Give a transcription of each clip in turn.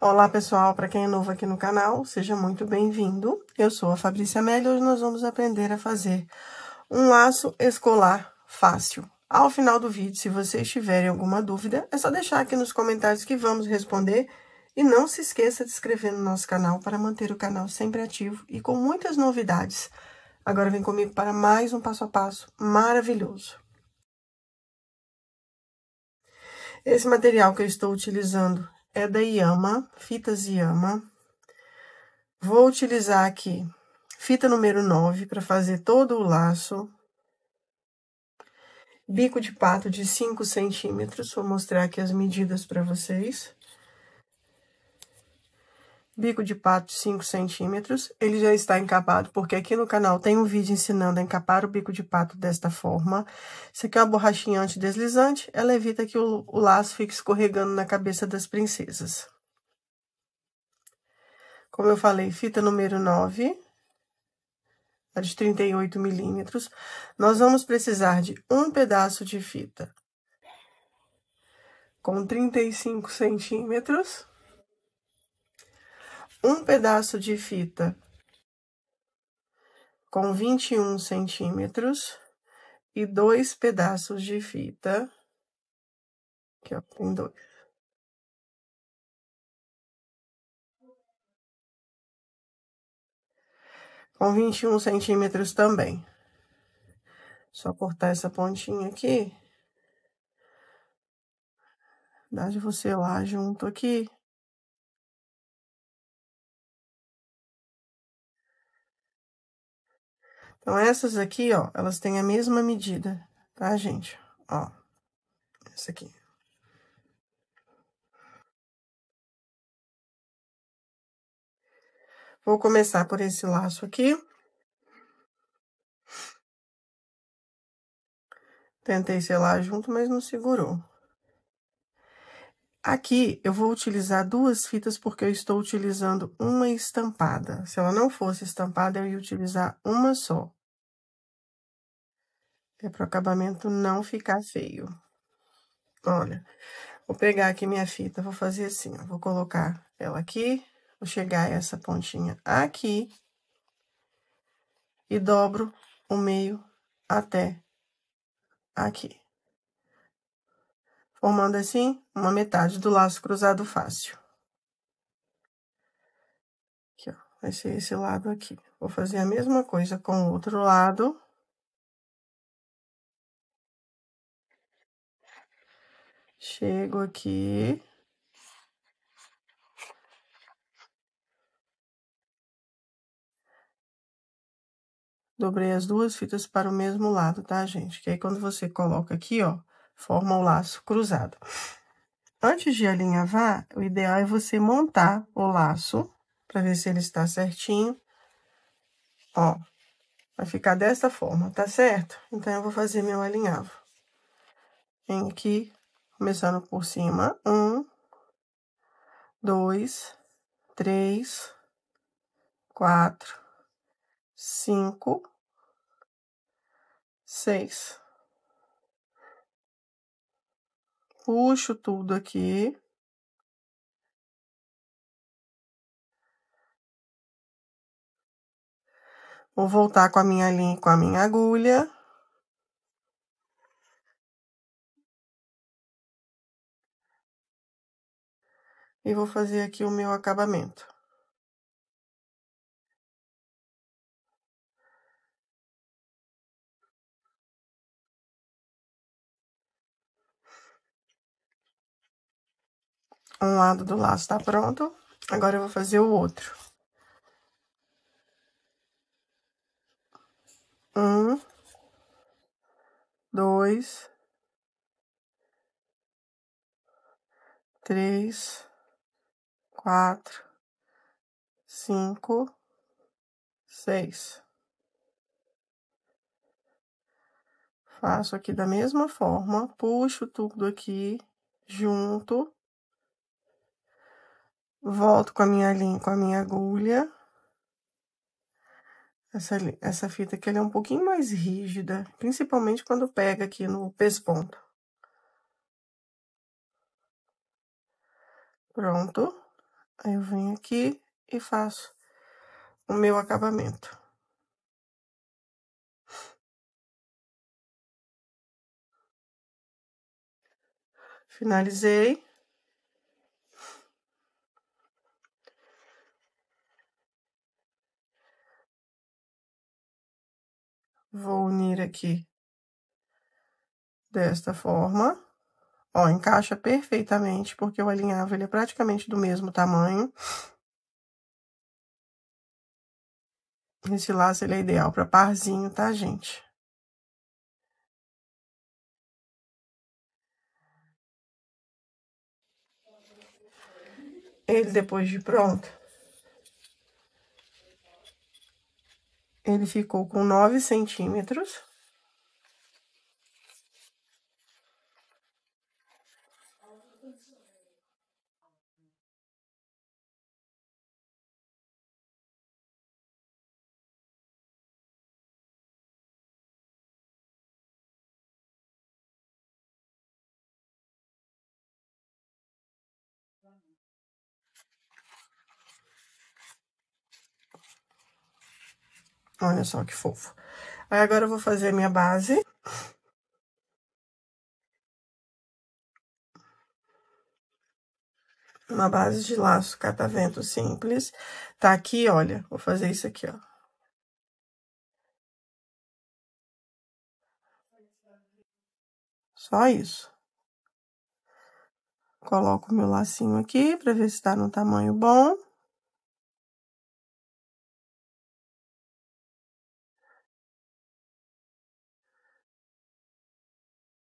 Olá pessoal, para quem é novo aqui no canal, seja muito bem-vindo. Eu sou a Fabrícia Melli e hoje nós vamos aprender a fazer um laço escolar fácil. Ao final do vídeo, se vocês tiverem alguma dúvida, é só deixar aqui nos comentários que vamos responder. E não se esqueça de se inscrever no nosso canal para manter o canal sempre ativo e com muitas novidades. Agora vem comigo para mais um passo a passo maravilhoso. Esse material que eu estou utilizando é da Yama, fitas Yama. Vou utilizar aqui fita número 9 para fazer todo o laço. Bico de pato de 5 centímetros, vou mostrar aqui as medidas para vocês bico de pato 5 centímetros. Ele já está encapado, porque aqui no canal tem um vídeo ensinando a encapar o bico de pato desta forma. Isso aqui é uma borrachinha antideslizante, ela evita que o, o laço fique escorregando na cabeça das princesas. Como eu falei, fita número 9, a de 38 milímetros. Nós vamos precisar de um pedaço de fita com 35 centímetros um pedaço de fita com 21 centímetros e dois pedaços de fita. Aqui, ó, tem dois. Com 21 centímetros também. Só cortar essa pontinha aqui. Dá de você lá junto aqui. Então, essas aqui, ó, elas têm a mesma medida, tá, gente? Ó, essa aqui. Vou começar por esse laço aqui. Tentei selar junto, mas não segurou. Aqui, eu vou utilizar duas fitas, porque eu estou utilizando uma estampada. Se ela não fosse estampada, eu ia utilizar uma só. É pro acabamento não ficar feio. Olha, vou pegar aqui minha fita, vou fazer assim, ó, vou colocar ela aqui, vou chegar essa pontinha aqui e dobro o meio até aqui. Formando assim, uma metade do laço cruzado fácil. Aqui, ó, vai ser esse lado aqui. Vou fazer a mesma coisa com o outro lado. Chego aqui. Dobrei as duas fitas para o mesmo lado, tá, gente? Que aí, quando você coloca aqui, ó, forma o laço cruzado. Antes de alinhavar, o ideal é você montar o laço, para ver se ele está certinho. Ó, vai ficar desta forma, tá certo? Então, eu vou fazer meu alinhavo. Venho aqui, Começando por cima. Um, dois, três, quatro, cinco, seis. Puxo tudo aqui. Vou voltar com a minha linha, com a minha agulha. e vou fazer aqui o meu acabamento. Um lado do laço tá pronto, agora eu vou fazer o outro. Um, dois, três, quatro, cinco, seis. Faço aqui da mesma forma, puxo tudo aqui junto, volto com a minha linha, com a minha agulha. Essa, essa fita aqui ela é um pouquinho mais rígida, principalmente quando pega aqui no pesponto. Pronto. Aí eu venho aqui e faço o meu acabamento. Finalizei. Vou unir aqui desta forma. Ó, encaixa perfeitamente, porque o alinhavo ele é praticamente do mesmo tamanho. Esse laço ele é ideal para parzinho, tá, gente? Ele depois de pronto, ele ficou com 9 centímetros. Olha só que fofo. Aí agora eu vou fazer a minha base. Uma base de laço catavento simples. Tá aqui, olha, vou fazer isso aqui, ó. Só isso. Coloco meu lacinho aqui para ver se tá no tamanho bom.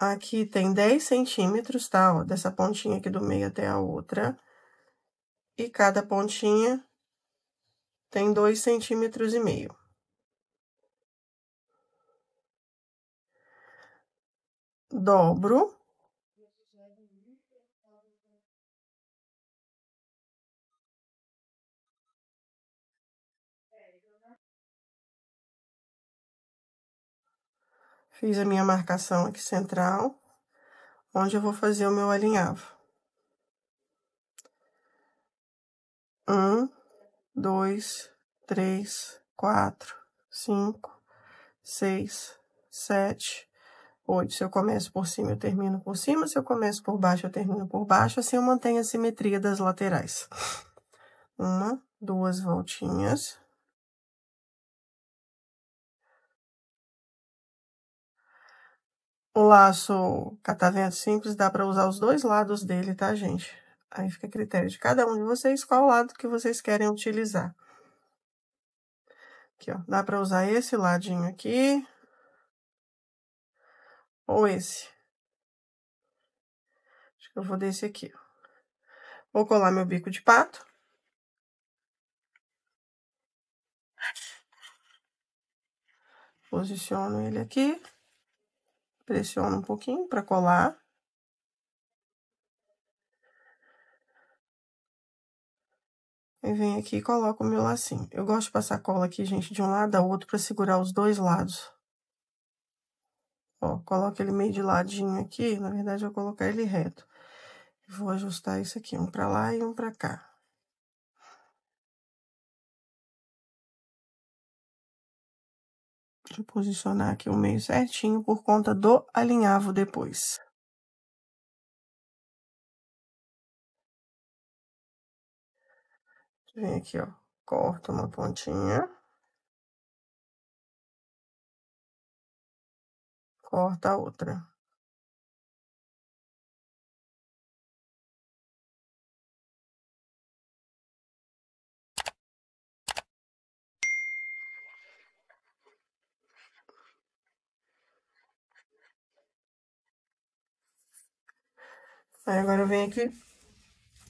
Aqui tem 10 centímetros, tá? Ó, dessa pontinha aqui do meio até a outra. E cada pontinha tem 2 centímetros e meio. Dobro. Fiz a minha marcação aqui central, onde eu vou fazer o meu alinhavo. Um, dois, três, quatro, cinco, seis, sete, oito. Se eu começo por cima, eu termino por cima. Se eu começo por baixo, eu termino por baixo. Assim, eu mantenho a simetria das laterais. Uma, duas voltinhas. O laço catavento simples dá para usar os dois lados dele, tá, gente? Aí fica a critério de cada um de vocês qual lado que vocês querem utilizar. Aqui, ó, dá para usar esse ladinho aqui ou esse. Acho que eu vou desse aqui. Ó. Vou colar meu bico de pato. Posiciono ele aqui. Pressiono um pouquinho para colar. E venho aqui e coloco o meu lacinho. Eu gosto de passar cola aqui, gente, de um lado ao outro para segurar os dois lados. Ó, coloco ele meio de ladinho aqui, na verdade eu vou colocar ele reto. Vou ajustar isso aqui, um para lá e um para cá. posicionar aqui o meio certinho por conta do alinhavo depois. Vem aqui, ó, corta uma pontinha. Corta a outra. Aí, agora eu venho aqui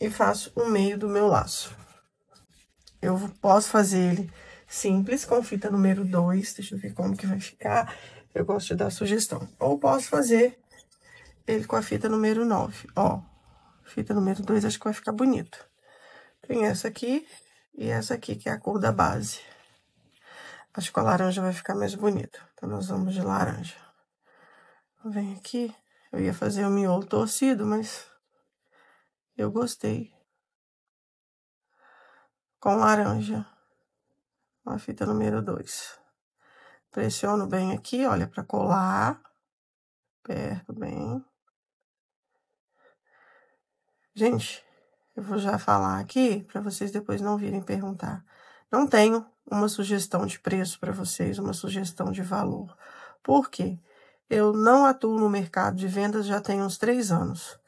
e faço o meio do meu laço. Eu posso fazer ele simples, com fita número 2, deixa eu ver como que vai ficar, eu gosto de dar sugestão. Ou posso fazer ele com a fita número 9, ó, fita número 2 acho que vai ficar bonito. Tem essa aqui e essa aqui, que é a cor da base. Acho que a laranja vai ficar mais bonito, então nós vamos de laranja. Vem aqui, eu ia fazer o miolo torcido, mas eu gostei. Com laranja. A fita número 2. Pressiono bem aqui, olha, para colar. Perto bem. Gente, eu vou já falar aqui para vocês depois não virem perguntar. Não tenho uma sugestão de preço para vocês, uma sugestão de valor. Por quê? Eu não atuo no mercado de vendas já tem uns três anos.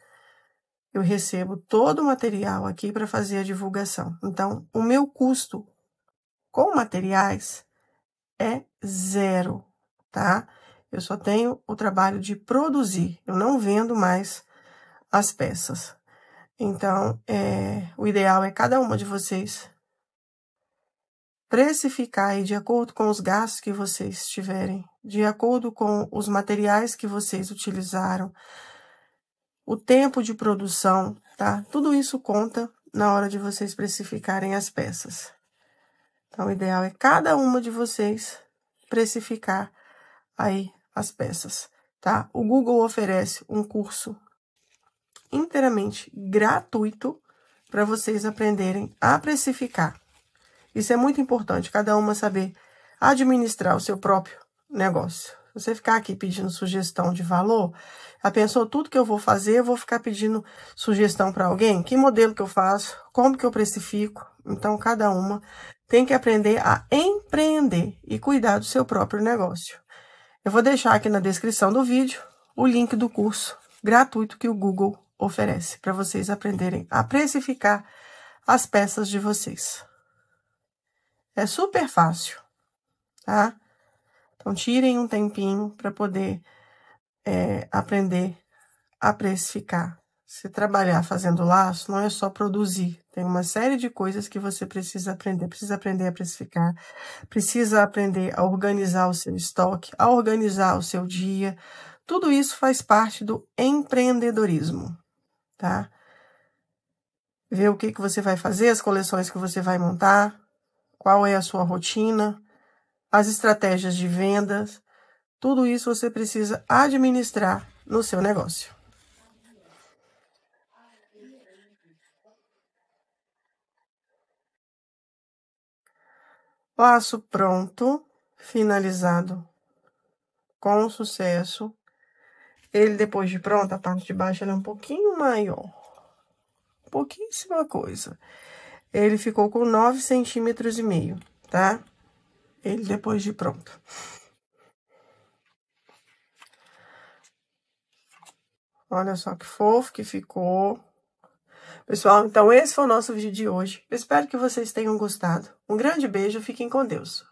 Eu recebo todo o material aqui para fazer a divulgação. Então, o meu custo com materiais é zero, tá? Eu só tenho o trabalho de produzir, eu não vendo mais as peças. Então, é, o ideal é cada uma de vocês precificai de acordo com os gastos que vocês tiverem, de acordo com os materiais que vocês utilizaram, o tempo de produção, tá? Tudo isso conta na hora de vocês precificarem as peças. Então, o ideal é cada uma de vocês precificar aí as peças, tá? O Google oferece um curso inteiramente gratuito para vocês aprenderem a precificar isso é muito importante, cada uma saber administrar o seu próprio negócio. Se você ficar aqui pedindo sugestão de valor, já pensou tudo que eu vou fazer, eu vou ficar pedindo sugestão para alguém? Que modelo que eu faço? Como que eu precifico? Então, cada uma tem que aprender a empreender e cuidar do seu próprio negócio. Eu vou deixar aqui na descrição do vídeo o link do curso gratuito que o Google oferece para vocês aprenderem a precificar as peças de vocês. É super fácil, tá? Então, tirem um tempinho para poder é, aprender a precificar. Se trabalhar fazendo laço, não é só produzir. Tem uma série de coisas que você precisa aprender. Precisa aprender a precificar, precisa aprender a organizar o seu estoque, a organizar o seu dia. Tudo isso faz parte do empreendedorismo, tá? Ver o que, que você vai fazer, as coleções que você vai montar, qual é a sua rotina, as estratégias de vendas, tudo isso você precisa administrar no seu negócio. Passo pronto, finalizado com sucesso. Ele, depois de pronto, a parte de baixo é um pouquinho maior. Pouquíssima coisa ele ficou com 9 centímetros e meio, tá? Ele depois de pronto. Olha só que fofo que ficou. Pessoal, então esse foi o nosso vídeo de hoje. Eu espero que vocês tenham gostado. Um grande beijo, fiquem com Deus.